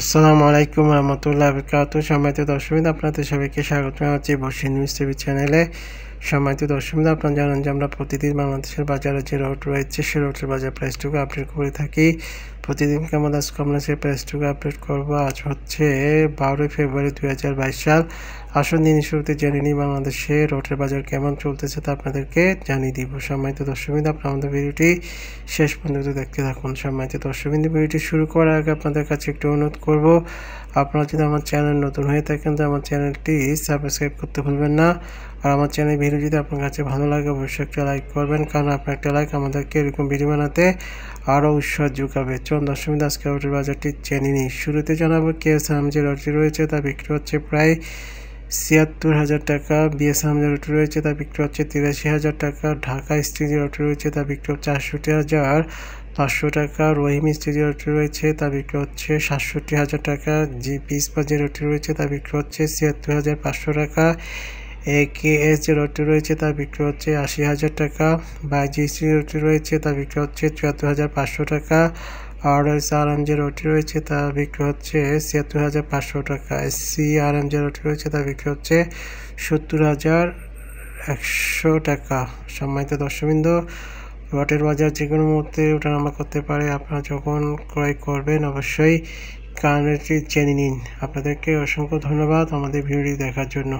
আসসালামু আলাইকুম রহমতুল্লাহ বিকাত সম্মানিত দর্শক আপনাদের সবাইকে স্বাগত জানাচ্ছি বসে নিউজ টিভি চ্যানেলে সম্মানিত দর্শক আপনারা জানেন যে আমরা প্রতিদিন বাংলাদেশের বাজারে যে রোড রয়েছে সে রোডের বাজার প্রাইসটুকু আপডেট করে থাকি প্রতিদিন কেমন আছো কেমন আছে প্যাজটুকু আপডেট করব আজ হচ্ছে বারোই ফেব্রুয়ারি দুই হাজার বাইশ সাল আসুন দিন শুরুতে জেনে নিই বাংলাদেশে রোটের বাজার কেমন চলতেছে তা আপনাদেরকে জানিয়ে দিব সম্মানিত দর্শকবিন্দু আপনার আমাদের ভিডিওটি শেষ পর্যন্ত দেখতে থাকুন সম্মানিত দর্শকবিন্দু ভিডিওটি শুরু করার আগে আপনাদের কাছে একটু অনুরোধ করবো আপনারা যদি আমার চ্যানেল নতুন হয়ে থাকেন তো আমার চ্যানেলটি সাবস্ক্রাইব করতে ভুলবেন না আর আমার চ্যানেল ভিডিও যদি আপনার কাছে ভালো লাগে অবশ্যই একটা লাইক করবেন কারণ আপনার একটা লাইক আমাদেরকে এরকম ভিডিও বানাতে আরও উৎসাহ যোগাবে চন্দ্র দশমী দাসকে রোটির বাজারটি জেনে নিই শুরুতে জানাবো কেএসএম যে রটি রয়েছে তা বিক্রি হচ্ছে প্রায় ছিয়াত্তর হাজার টাকা বিএসএম যে রটি রয়েছে তা বিক্রি হচ্ছে তিরাশি হাজার টাকা ঢাকা স্টিল যে রয়েছে তা বিক্রি হচ্ছে আটষট্টি হাজার পাঁচশো টাকা রহিম স্টিজি রুটি রয়েছে তার বিক্রি হচ্ছে সাতষট্টি হাজার টাকা জি পা যে রুটি রয়েছে তার বিক্রি হচ্ছে ছিয়াত্তর হাজার পাঁচশো টাকা এ কে এস যে রুটি রয়েছে তার বিক্রি হচ্ছে আশি হাজার টাকা বাইজি স্ত্রী রুটি রয়েছে তার বিক্রি হচ্ছে চুয়াত্তর হাজার পাঁচশো টাকা আর এস আর এম যে রুটি রয়েছে তার বিক্রি হচ্ছে ছিয়াত্তর হাজার পাঁচশো টাকা সি আর এম যে রুটি রয়েছে তার বিক্রি হচ্ছে সত্তর হাজার একশো টাকা সম্মানিত দর্শকবৃন্দ রটের বাজার যে কোনো মুহূর্তে নামা করতে পারে আপনারা যখন ক্রয় করবেন অবশ্যই কারণটি জেনে নিন আপনাদেরকে অসংখ্য ধন্যবাদ আমাদের ভিডিওটি দেখার জন্য